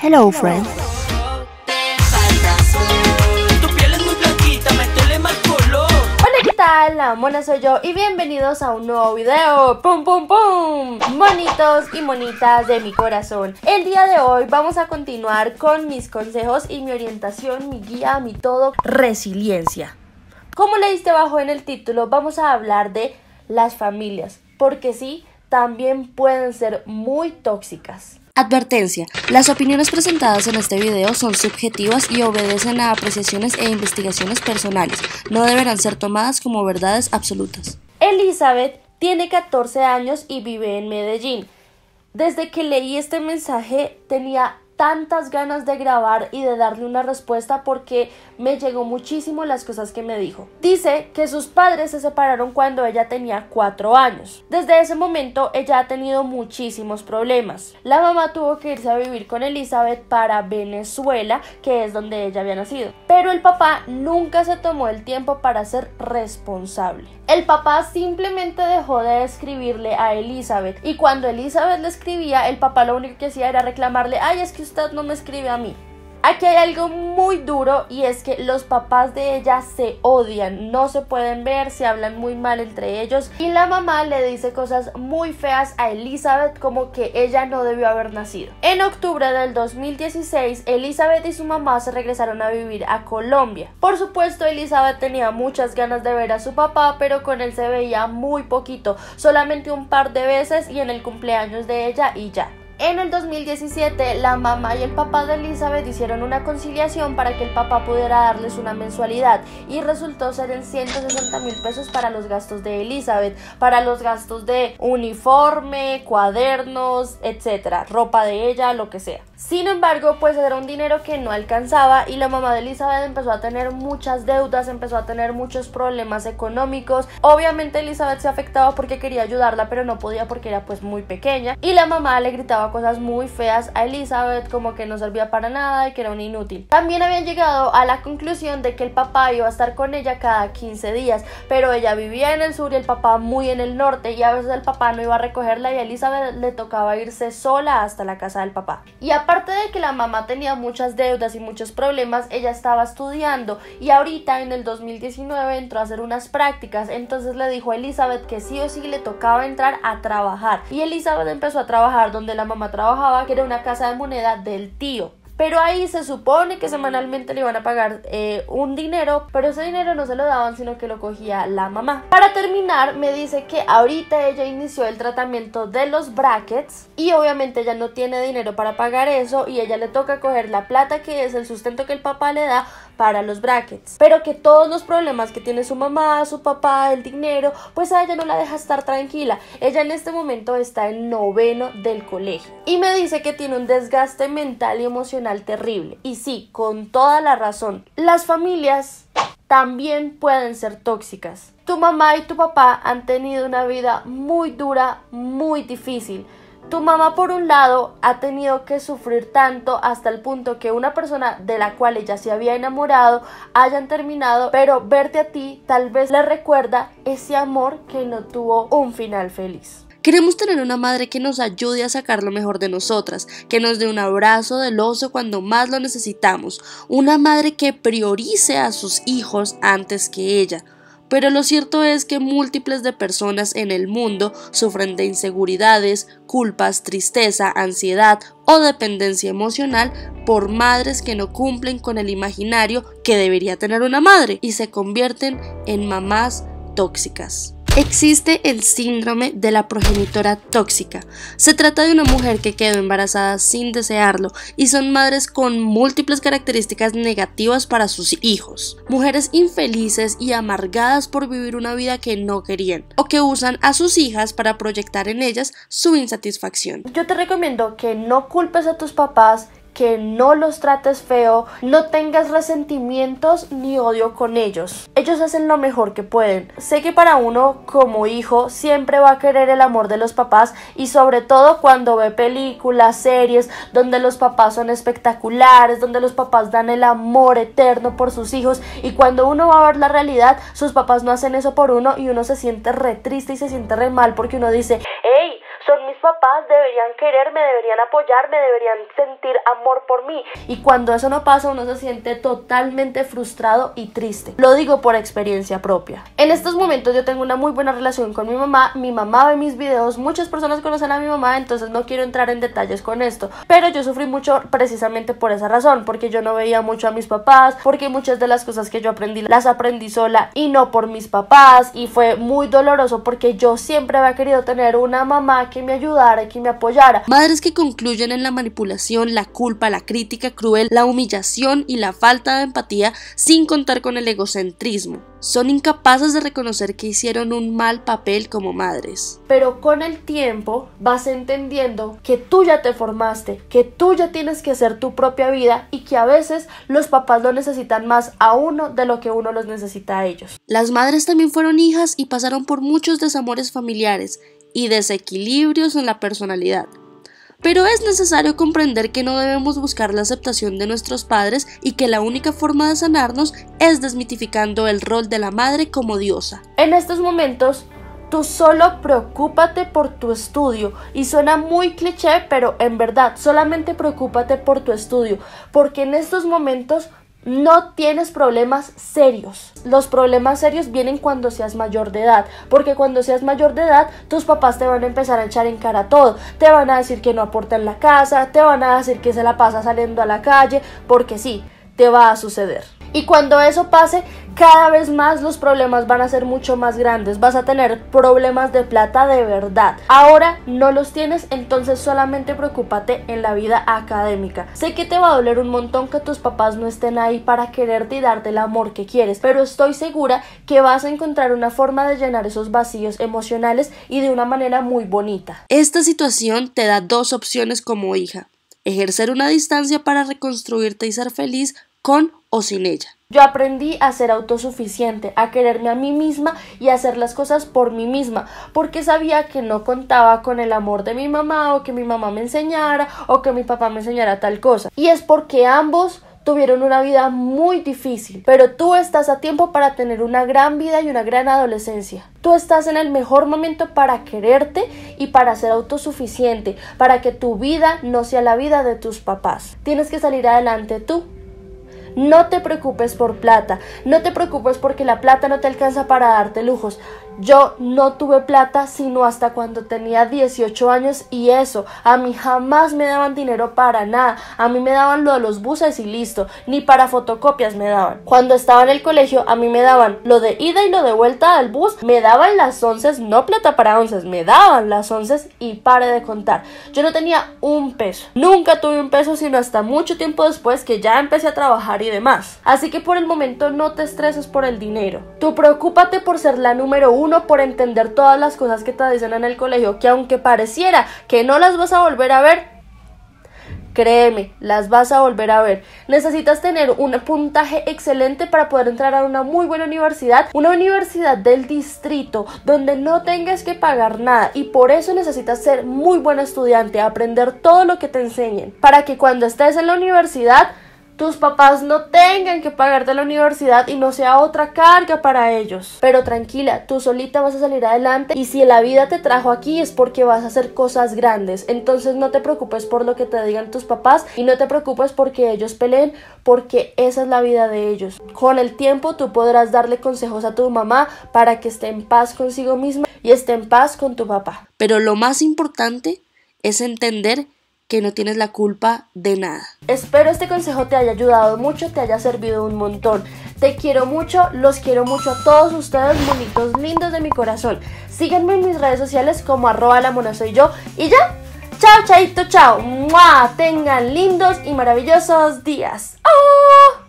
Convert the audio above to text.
Hello, friends. Hola, ¿qué tal? La mona soy yo y bienvenidos a un nuevo video. ¡Pum, pum, pum! Monitos y monitas de mi corazón. El día de hoy vamos a continuar con mis consejos y mi orientación, mi guía, mi todo, resiliencia. Como leíste abajo en el título, vamos a hablar de las familias, porque sí, también pueden ser muy tóxicas. Advertencia. Las opiniones presentadas en este video son subjetivas y obedecen a apreciaciones e investigaciones personales. No deberán ser tomadas como verdades absolutas. Elizabeth tiene 14 años y vive en Medellín. Desde que leí este mensaje tenía tantas ganas de grabar y de darle una respuesta porque me llegó muchísimo las cosas que me dijo. Dice que sus padres se separaron cuando ella tenía 4 años. Desde ese momento ella ha tenido muchísimos problemas. La mamá tuvo que irse a vivir con Elizabeth para Venezuela, que es donde ella había nacido. Pero el papá nunca se tomó el tiempo para ser responsable. El papá simplemente dejó de escribirle a Elizabeth y cuando Elizabeth le escribía, el papá lo único que hacía era reclamarle, ay, es que usted no me escribe a mí. Aquí hay algo muy duro y es que los papás de ella se odian, no se pueden ver, se hablan muy mal entre ellos y la mamá le dice cosas muy feas a Elizabeth como que ella no debió haber nacido. En octubre del 2016, Elizabeth y su mamá se regresaron a vivir a Colombia. Por supuesto, Elizabeth tenía muchas ganas de ver a su papá, pero con él se veía muy poquito, solamente un par de veces y en el cumpleaños de ella y ya. En el 2017, la mamá y el papá de Elizabeth hicieron una conciliación para que el papá pudiera darles una mensualidad y resultó ser en 160 mil pesos para los gastos de Elizabeth, para los gastos de uniforme, cuadernos, etcétera, ropa de ella, lo que sea. Sin embargo, pues era un dinero que no alcanzaba y la mamá de Elizabeth empezó a tener muchas deudas, empezó a tener muchos problemas económicos. Obviamente Elizabeth se afectaba porque quería ayudarla, pero no podía porque era pues muy pequeña. Y la mamá le gritaba cosas muy feas a Elizabeth, como que no servía para nada y que era un inútil. También habían llegado a la conclusión de que el papá iba a estar con ella cada 15 días, pero ella vivía en el sur y el papá muy en el norte y a veces el papá no iba a recogerla y a Elizabeth le tocaba irse sola hasta la casa del papá. Y aparte de que la mamá tenía muchas deudas y muchos problemas, ella estaba estudiando y ahorita en el 2019 entró a hacer unas prácticas, entonces le dijo a Elizabeth que sí o sí le tocaba entrar a trabajar y Elizabeth empezó a trabajar donde la mamá trabajaba, que era una casa de moneda del tío. Pero ahí se supone que semanalmente le iban a pagar eh, un dinero, pero ese dinero no se lo daban, sino que lo cogía la mamá. Para terminar, me dice que ahorita ella inició el tratamiento de los brackets y obviamente ella no tiene dinero para pagar eso y ella le toca coger la plata que es el sustento que el papá le da para los brackets. Pero que todos los problemas que tiene su mamá, su papá, el dinero, pues a ella no la deja estar tranquila. Ella en este momento está en noveno del colegio. Y me dice que tiene un desgaste mental y emocional terrible. Y sí, con toda la razón. Las familias también pueden ser tóxicas. Tu mamá y tu papá han tenido una vida muy dura, muy difícil tu mamá, por un lado, ha tenido que sufrir tanto hasta el punto que una persona de la cual ella se había enamorado hayan terminado, pero verte a ti tal vez le recuerda ese amor que no tuvo un final feliz. Queremos tener una madre que nos ayude a sacar lo mejor de nosotras, que nos dé un abrazo del oso cuando más lo necesitamos, una madre que priorice a sus hijos antes que ella, pero lo cierto es que múltiples de personas en el mundo sufren de inseguridades, culpas, tristeza, ansiedad o dependencia emocional por madres que no cumplen con el imaginario que debería tener una madre y se convierten en mamás tóxicas. Existe el síndrome de la progenitora tóxica. Se trata de una mujer que quedó embarazada sin desearlo y son madres con múltiples características negativas para sus hijos. Mujeres infelices y amargadas por vivir una vida que no querían o que usan a sus hijas para proyectar en ellas su insatisfacción. Yo te recomiendo que no culpes a tus papás que no los trates feo, no tengas resentimientos ni odio con ellos. Ellos hacen lo mejor que pueden. Sé que para uno como hijo siempre va a querer el amor de los papás y sobre todo cuando ve películas, series donde los papás son espectaculares, donde los papás dan el amor eterno por sus hijos y cuando uno va a ver la realidad, sus papás no hacen eso por uno y uno se siente re triste y se siente re mal porque uno dice, hey, mis papás, deberían quererme, deberían apoyarme, deberían sentir amor por mí. Y cuando eso no pasa, uno se siente totalmente frustrado y triste. Lo digo por experiencia propia. En estos momentos yo tengo una muy buena relación con mi mamá, mi mamá ve mis videos, muchas personas conocen a mi mamá, entonces no quiero entrar en detalles con esto. Pero yo sufrí mucho precisamente por esa razón, porque yo no veía mucho a mis papás, porque muchas de las cosas que yo aprendí las aprendí sola y no por mis papás, y fue muy doloroso porque yo siempre había querido tener una mamá que me ayudara, que me apoyara. Madres que concluyen en la manipulación, la culpa, la crítica cruel, la humillación y la falta de empatía sin contar con el egocentrismo. Son incapaces de reconocer que hicieron un mal papel como madres. Pero con el tiempo vas entendiendo que tú ya te formaste, que tú ya tienes que hacer tu propia vida y que a veces los papás lo necesitan más a uno de lo que uno los necesita a ellos. Las madres también fueron hijas y pasaron por muchos desamores familiares y desequilibrios en la personalidad. Pero es necesario comprender que no debemos buscar la aceptación de nuestros padres y que la única forma de sanarnos es desmitificando el rol de la madre como diosa. En estos momentos, tú solo preocúpate por tu estudio. Y suena muy cliché, pero en verdad, solamente preocúpate por tu estudio. Porque en estos momentos no tienes problemas serios. Los problemas serios vienen cuando seas mayor de edad, porque cuando seas mayor de edad tus papás te van a empezar a echar en cara todo, te van a decir que no aportan la casa, te van a decir que se la pasa saliendo a la calle, porque sí, te va a suceder. Y cuando eso pase, cada vez más los problemas van a ser mucho más grandes. Vas a tener problemas de plata de verdad. Ahora no los tienes, entonces solamente preocúpate en la vida académica. Sé que te va a doler un montón que tus papás no estén ahí para quererte y darte el amor que quieres, pero estoy segura que vas a encontrar una forma de llenar esos vacíos emocionales y de una manera muy bonita. Esta situación te da dos opciones como hija. Ejercer una distancia para reconstruirte y ser feliz con o sin ella. Yo aprendí a ser autosuficiente, a quererme a mí misma y a hacer las cosas por mí misma, porque sabía que no contaba con el amor de mi mamá o que mi mamá me enseñara o que mi papá me enseñara tal cosa. Y es porque ambos tuvieron una vida muy difícil, pero tú estás a tiempo para tener una gran vida y una gran adolescencia. Tú estás en el mejor momento para quererte y para ser autosuficiente, para que tu vida no sea la vida de tus papás. Tienes que salir adelante tú. No te preocupes por plata, no te preocupes porque la plata no te alcanza para darte lujos. Yo no tuve plata sino hasta cuando tenía 18 años y eso, a mí jamás me daban dinero para nada, a mí me daban lo de los buses y listo, ni para fotocopias me daban. Cuando estaba en el colegio a mí me daban lo de ida y lo de vuelta al bus, me daban las once, no plata para once, me daban las once y pare de contar. Yo no tenía un peso, nunca tuve un peso sino hasta mucho tiempo después que ya empecé a trabajar y demás. Así que por el momento no te estreses por el dinero, tú preocúpate por ser la número uno uno por entender todas las cosas que te dicen en el colegio, que aunque pareciera que no las vas a volver a ver, créeme, las vas a volver a ver. Necesitas tener un puntaje excelente para poder entrar a una muy buena universidad, una universidad del distrito donde no tengas que pagar nada y por eso necesitas ser muy buen estudiante, aprender todo lo que te enseñen, para que cuando estés en la universidad tus papás no tengan que pagarte la universidad y no sea otra carga para ellos. Pero tranquila, tú solita vas a salir adelante y si la vida te trajo aquí es porque vas a hacer cosas grandes. Entonces no te preocupes por lo que te digan tus papás y no te preocupes porque ellos peleen, porque esa es la vida de ellos. Con el tiempo tú podrás darle consejos a tu mamá para que esté en paz consigo misma y esté en paz con tu papá. Pero lo más importante es entender que no tienes la culpa de nada. Espero este consejo te haya ayudado mucho, te haya servido un montón. Te quiero mucho, los quiero mucho a todos ustedes, bonitos, lindos de mi corazón. Síganme en mis redes sociales como arroba la soy yo y ya. Chao, chaito, chao. ¡Mua! Tengan lindos y maravillosos días. ¡Oh!